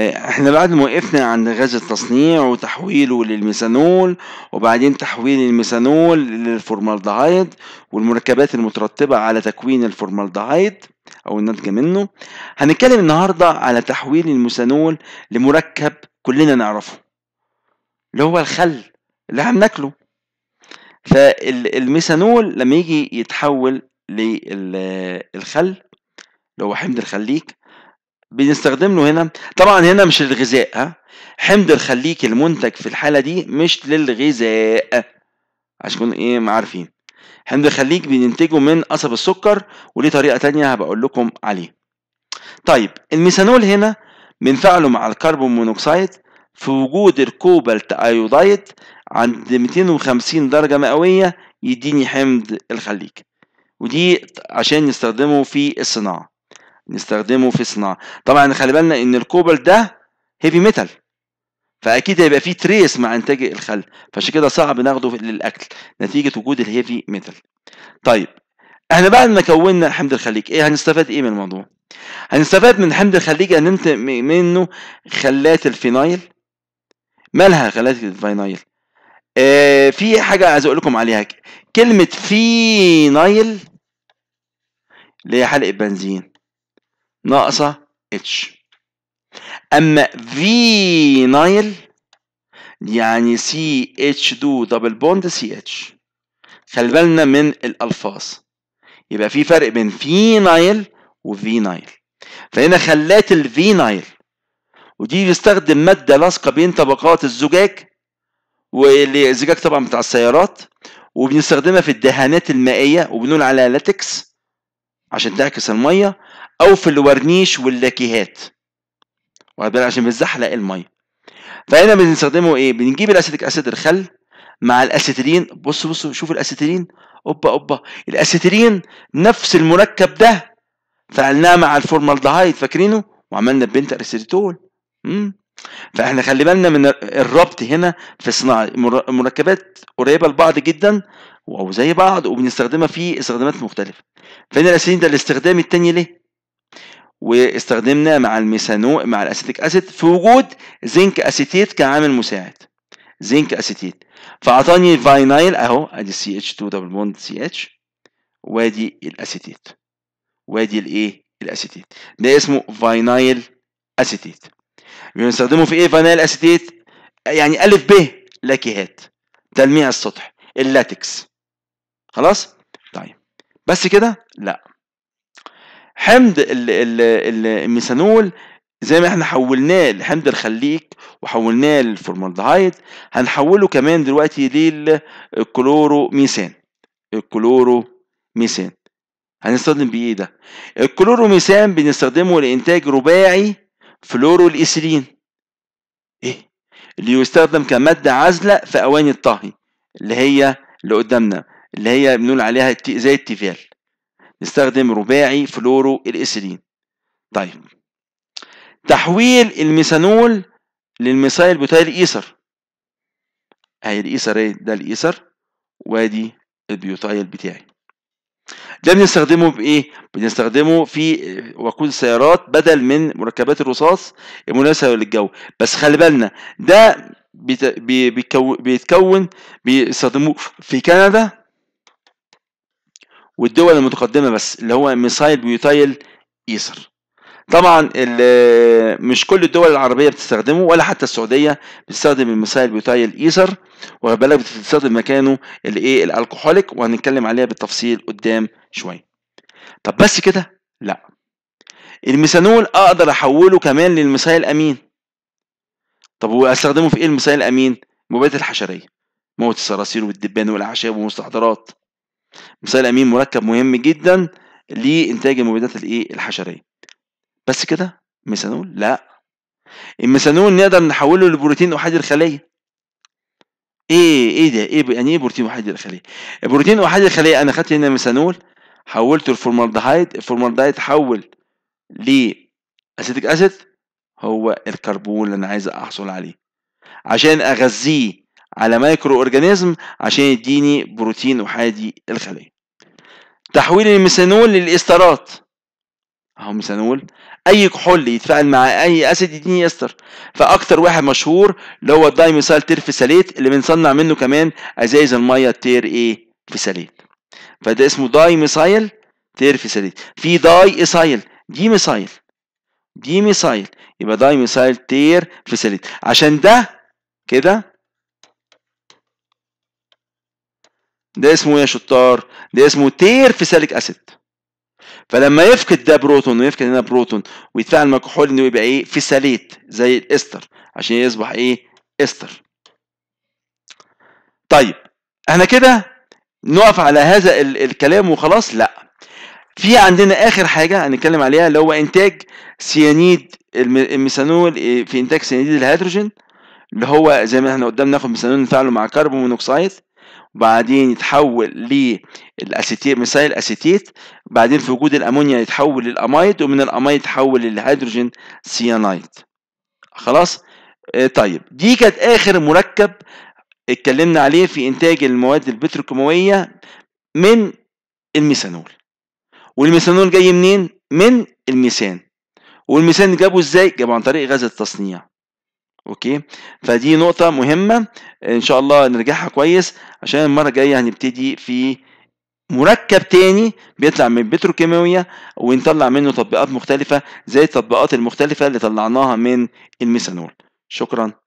احنا بعد ما وقفنا عند غاز التصنيع وتحويله للميثانول وبعدين تحويل الميثانول للفورمالدهايد والمركبات المترتبة على تكوين الفورمالدهايد أو الناتجة منه هنتكلم النهاردة على تحويل الميثانول لمركب كلنا نعرفه اللي هو الخل اللي هناكله فالميثانول لما يجي يتحول للخل اللي هو حمض الخليك بنستخدم له هنا طبعا هنا مش للغذاء ها حمض الخليك المنتج في الحالة دي مش للغذاء عشان ايه عارفين حمض الخليك بننتجه من قصب السكر وليه طريقة تانية هبقول لكم عليه طيب الميثانول هنا بنفعله مع الكربون مونوكسيد في وجود الكوبالت ايودايد عند 250 درجة مئوية يديني حمض الخليك ودي عشان نستخدمه في الصناعة نستخدمه في صناعة طبعا خلي بالنا ان الكوبل ده هيفي ميتال فاكيد هيبقى فيه تريس مع انتاج الخل فعشان كده صعب ناخده للاكل نتيجه وجود الهيفي ميتال طيب احنا بعد ما كونا حمض الخليج ايه هنستفاد ايه من الموضوع هنستفاد من حمض الخليج ان انت منه خلات الفينايل مالها خلات الفينايل آه في حاجه عايز اقول لكم عليها كلمه فينايل اللي هي حلقه بنزين ناقصة اتش اما في نايل يعني سي اتش دو دبل بوند سي اتش خلي بالنا من الالفاظ يبقى في فرق بين في نايل وفي نايل فهنا خلات الفي نايل ودي بيستخدم ماده لاصقه بين طبقات الزجاج والزجاج طبعا بتاع السيارات وبنستخدمها في الدهانات المائيه وبنقول عليها لاتكس عشان تعكس الميه او في الورنيش واللاكيهات وبعدين عشان بتزحلق الميه فهنا بنستخدمه ايه بنجيب الاسيتيك اسيد الخل مع الاسيتيلين بص بص شوف الاسيتيلين اوبا اوبا الاسيتيلين نفس المركب ده فعلناه مع الفورمالدهايد فاكرينه وعملنا بنت ارسيتول فاحنا خلي بالنا من الربط هنا في صناعه مركبات قريبه لبعض جدا او زي بعض وبنستخدمها في استخدامات مختلفه فهنا الاسيتيلين ده الاستخدام التاني ليه واستخدمنا مع الميثانو مع الاسيتيك اسيد في وجود زنك اسيتيت كعامل مساعد زنك اسيتيت فاعطاني الفاينايل اهو ادي سي اتش 2 دبل بوند سي اتش وادي الاسيتيت وادي الايه الاسيتيت ده اسمه فاينايل اسيتيت بنستخدمه في ايه فاينايل اسيتيت يعني الف ب لاكيهات تلميع السطح اللاتكس خلاص طيب بس كده لا حمض الميثانول زي ما احنا حولناه لحمض الخليك وحولناه للفورمالدهايد هنحوله كمان دلوقتي للكلوروميثان الكلوروميثان هنستخدم بيه ايه ده الكلوروميثان بنستخدمه لانتاج رباعي فلورو الايثيلين ايه اللي يستخدم كماده عازله في اواني الطهي اللي هي اللي قدامنا اللي هي بنقول عليها زي التيفال نستخدم رباعي فلورو الاسيلين طيب تحويل الميثانول للميثايل بوتايل إيثر أهي الإيثر إيه ده الإيثر وادي البيوتايل بتاعي ده بنستخدمه بايه؟ بنستخدمه في وقود السيارات بدل من مركبات الرصاص المناسبه للجو، بس خلي بالنا ده بيتكون بيستخدموه في كندا والدول المتقدمه بس اللي هو ميثايل بيوتايل ايثر طبعا مش كل الدول العربيه بتستخدمه ولا حتى السعوديه بتستخدم الميثايل بيوتايل ايثر واخد بالك بتستخدم مكانه الايه الالكحوليك وهنتكلم عليها بالتفصيل قدام شويه طب بس كده لا الميثانول اقدر احوله كمان للميثايل امين طب واستخدمه في ايه الميثايل امين مبيدات الحشريه موت الصراصير والدبان والاعشاب والمستحضرات مثال امين مركب مهم جدا لانتاج المبيدات الايه الحشريه بس كده ميثانول لا الميثانول نقدر نحوله لبروتين احادي الخليه ايه ايه ده ايه يعني ايه بروتين احادي الخليه البروتين احادي الخليه انا خدت هنا ميثانول حولته لفورمالدهايد الفورمالدهايد حول لاسيتيك اسيد هو الكربون اللي انا عايز احصل عليه عشان اغذيه على مايكرو اورجانيزم عشان يديني بروتين احادي الخليه تحويل الميثانول للاسترات اهو ميثانول اي كحول يتفاعل مع اي اسيد يديني استر فاكتر واحد مشهور اللي هو الدايميثايل تيرفيساليت اللي بنصنع منه كمان ازايز الميه التير ايه فيساليت فده اسمه دايميثايل تيرفيساليت في داي ايسايل دي ميثايل دي ميثايل يبقى دايميثايل تير فيساليت عشان ده كده ده اسمه إيه يا شطار ده اسمه تير سالك اسيد فلما يفقد ده بروتون ويفقد هنا بروتون ويتفاعل مع الكحول انه يبقى ايه فيساليت زي الاستر عشان يصبح ايه استر طيب احنا كده نقف على هذا ال الكلام وخلاص لا في عندنا اخر حاجه هنتكلم عليها اللي هو انتاج سيانيد الميثانول إيه، في انتاج سيانيد الهيدروجين اللي هو زي ما احنا قدام ناخد ميثانول نفعله مع كربون مونوكسيد وبعدين يتحول للاسيتيت مثال اسيتيت بعدين في وجود الامونيا يتحول للامايد ومن الامايد يتحول للهيدروجين سيانايد خلاص آه، طيب دي كانت اخر مركب اتكلمنا عليه في انتاج المواد البتروكيماويه من الميثانول والميثانول جاي منين من الميثان والميثان جابه ازاي جابه عن طريق غاز التصنيع اوكي فدي نقطه مهمه ان شاء الله نرجعها كويس عشان المره الجايه هنبتدي في مركب تاني بيطلع من البتروكيماوية ونطلع منه تطبيقات مختلفة زي التطبيقات المختلفة اللي طلعناها من الميثانول شكرا